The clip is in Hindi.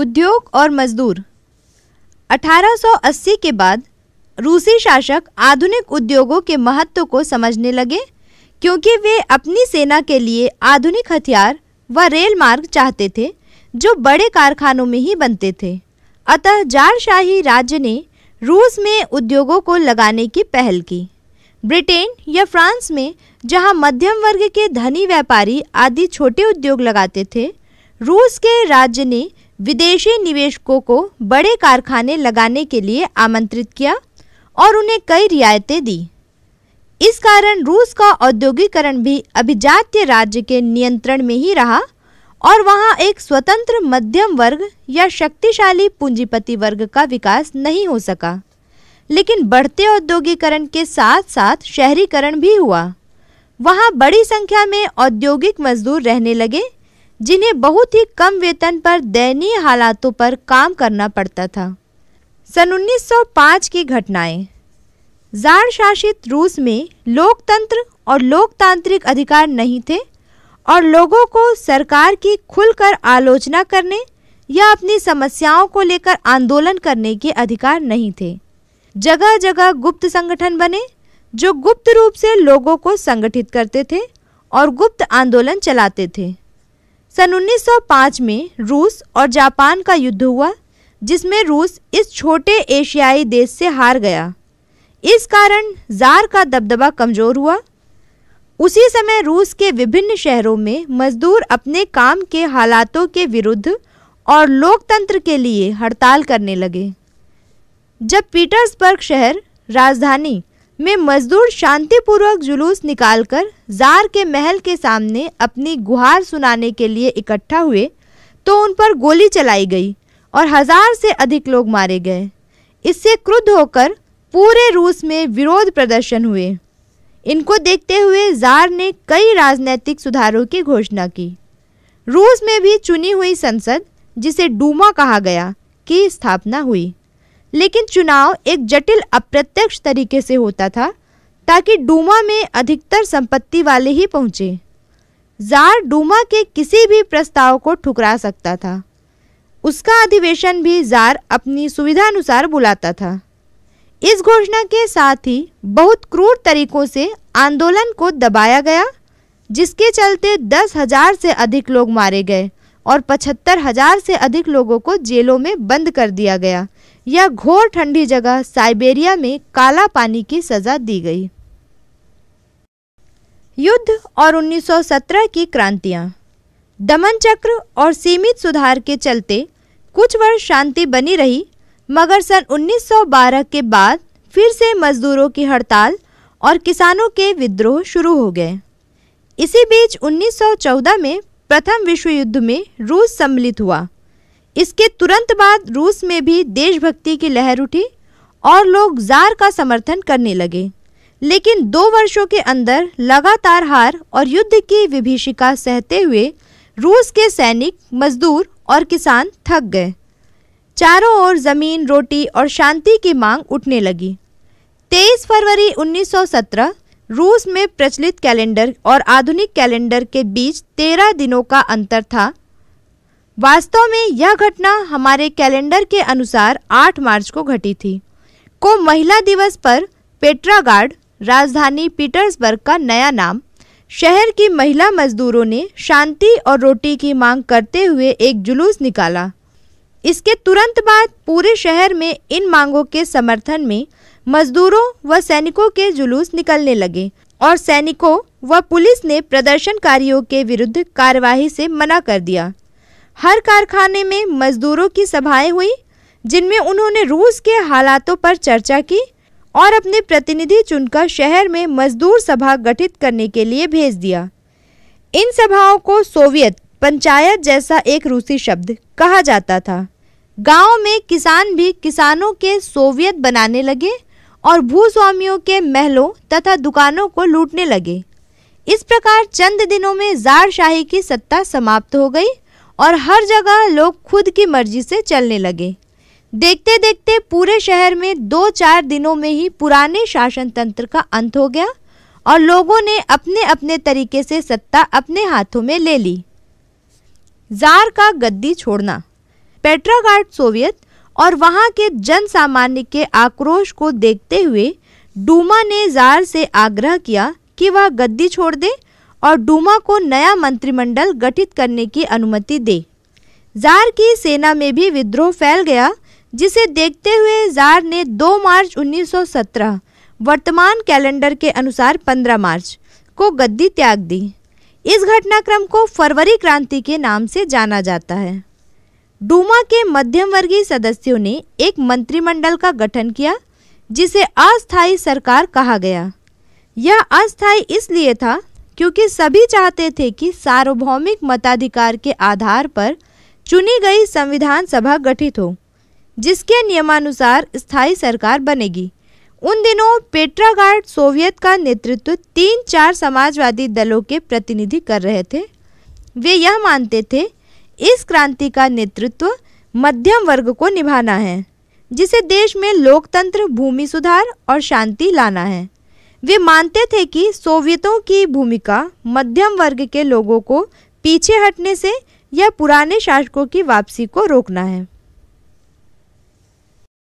उद्योग और मजदूर 1880 के बाद रूसी शासक आधुनिक उद्योगों के महत्व को समझने लगे क्योंकि वे अपनी सेना के लिए आधुनिक हथियार व रेल मार्ग चाहते थे जो बड़े कारखानों में ही बनते थे अतः जारशाही राज्य ने रूस में उद्योगों को लगाने की पहल की ब्रिटेन या फ्रांस में जहां मध्यम वर्ग के धनी व्यापारी आदि छोटे उद्योग लगाते थे रूस के राज्य ने विदेशी निवेशकों को बड़े कारखाने लगाने के लिए आमंत्रित किया और उन्हें कई रियायतें दी इस कारण रूस का औद्योगिकरण भी अभिजात्य राज्य के नियंत्रण में ही रहा और वहाँ एक स्वतंत्र मध्यम वर्ग या शक्तिशाली पूंजीपति वर्ग का विकास नहीं हो सका लेकिन बढ़ते औद्योगिकरण के साथ साथ शहरीकरण भी हुआ वहाँ बड़ी संख्या में औद्योगिक मजदूर रहने लगे जिन्हें बहुत ही कम वेतन पर दयनीय हालातों पर काम करना पड़ता था सन 1905 की घटनाएं जार शासित रूस में लोकतंत्र और लोकतांत्रिक अधिकार नहीं थे और लोगों को सरकार की खुलकर आलोचना करने या अपनी समस्याओं को लेकर आंदोलन करने के अधिकार नहीं थे जगह जगह गुप्त संगठन बने जो गुप्त रूप से लोगों को संगठित करते थे और गुप्त आंदोलन चलाते थे सन 1905 में रूस और जापान का युद्ध हुआ जिसमें रूस इस छोटे एशियाई देश से हार गया इस कारण जार का दबदबा कमज़ोर हुआ उसी समय रूस के विभिन्न शहरों में मजदूर अपने काम के हालातों के विरुद्ध और लोकतंत्र के लिए हड़ताल करने लगे जब पीटर्सबर्ग शहर राजधानी में मजदूर शांतिपूर्वक जुलूस निकालकर जार के महल के सामने अपनी गुहार सुनाने के लिए इकट्ठा हुए तो उन पर गोली चलाई गई और हजार से अधिक लोग मारे गए इससे क्रुद्ध होकर पूरे रूस में विरोध प्रदर्शन हुए इनको देखते हुए जार ने कई राजनीतिक सुधारों की घोषणा की रूस में भी चुनी हुई संसद जिसे डूमा कहा गया की स्थापना हुई लेकिन चुनाव एक जटिल अप्रत्यक्ष तरीके से होता था ताकि डूमा में अधिकतर संपत्ति वाले ही पहुंचे जार डूमा के किसी भी प्रस्ताव को ठुकरा सकता था उसका अधिवेशन भी जार अपनी सुविधानुसार बुलाता था इस घोषणा के साथ ही बहुत क्रूर तरीकों से आंदोलन को दबाया गया जिसके चलते दस हजार से अधिक लोग मारे गए और पचहत्तर हजार से अधिक लोगों को जेलों में बंद कर दिया गया यह घोर ठंडी जगह साइबेरिया में काला पानी की सजा दी गई युद्ध और 1917 की क्रांतियां दमन चक्र और सीमित सुधार के चलते कुछ वर्ष शांति बनी रही मगर सन 1912 के बाद फिर से मजदूरों की हड़ताल और किसानों के विद्रोह शुरू हो गए इसी बीच 1914 में प्रथम विश्व युद्ध में रूस सम्मिलित हुआ इसके तुरंत बाद रूस में भी देशभक्ति की लहर उठी और लोग जार का समर्थन करने लगे लेकिन दो वर्षों के अंदर लगातार हार और युद्ध की विभीषिका सहते हुए रूस के सैनिक मजदूर और किसान थक गए चारों ओर ज़मीन रोटी और शांति की मांग उठने लगी 23 फरवरी 1917 रूस में प्रचलित कैलेंडर और आधुनिक कैलेंडर के बीच तेरह दिनों का अंतर था वास्तव में यह घटना हमारे कैलेंडर के अनुसार 8 मार्च को घटी थी को महिला दिवस पर पेट्रागार्ड राजधानी पीटर्सबर्ग का नया नाम शहर की महिला मजदूरों ने शांति और रोटी की मांग करते हुए एक जुलूस निकाला इसके तुरंत बाद पूरे शहर में इन मांगों के समर्थन में मजदूरों व सैनिकों के जुलूस निकलने लगे और सैनिकों व पुलिस ने प्रदर्शनकारियों के विरुद्ध कार्यवाही से मना कर दिया हर कारखाने में मजदूरों की सभाएं हुई जिनमें उन्होंने रूस के हालातों पर चर्चा की और अपने प्रतिनिधि चुनकर शहर में मजदूर सभा गठित करने के लिए भेज दिया इन सभाओं को सोवियत पंचायत जैसा एक रूसी शब्द कहा जाता था गांव में किसान भी किसानों के सोवियत बनाने लगे और भूस्वामियों के महलों तथा दुकानों को लूटने लगे इस प्रकार चंद दिनों में जार शाही की सत्ता समाप्त हो गई और हर जगह लोग खुद की मर्जी से चलने लगे देखते देखते पूरे शहर में दो चार दिनों में ही पुराने शासन तंत्र का अंत हो गया और लोगों ने अपने अपने तरीके से सत्ता अपने हाथों में ले ली जार का गद्दी छोड़ना पेट्रागार्ड सोवियत और वहां के जन सामान्य के आक्रोश को देखते हुए डूमा ने जार से आग्रह किया कि वह गद्दी छोड़ दे और डूमा को नया मंत्रिमंडल गठित करने की अनुमति दे जार की सेना में भी विद्रोह फैल गया जिसे देखते हुए जार ने 2 मार्च 1917 वर्तमान कैलेंडर के अनुसार 15 मार्च को गद्दी त्याग दी इस घटनाक्रम को फरवरी क्रांति के नाम से जाना जाता है डूमा के मध्यम वर्गीय सदस्यों ने एक मंत्रिमंडल का गठन किया जिसे अस्थायी सरकार कहा गया यह अस्थायी इसलिए था क्योंकि सभी चाहते थे कि सार्वभौमिक मताधिकार के आधार पर चुनी गई संविधान सभा गठित हो जिसके नियमानुसार स्थायी सरकार बनेगी उन दिनों पेट्रागार्ड सोवियत का नेतृत्व तीन चार समाजवादी दलों के प्रतिनिधि कर रहे थे वे यह मानते थे इस क्रांति का नेतृत्व मध्यम वर्ग को निभाना है जिसे देश में लोकतंत्र भूमि सुधार और शांति लाना है वे मानते थे कि सोवियतों की भूमिका मध्यम वर्ग के लोगों को पीछे हटने से या पुराने शासकों की वापसी को रोकना है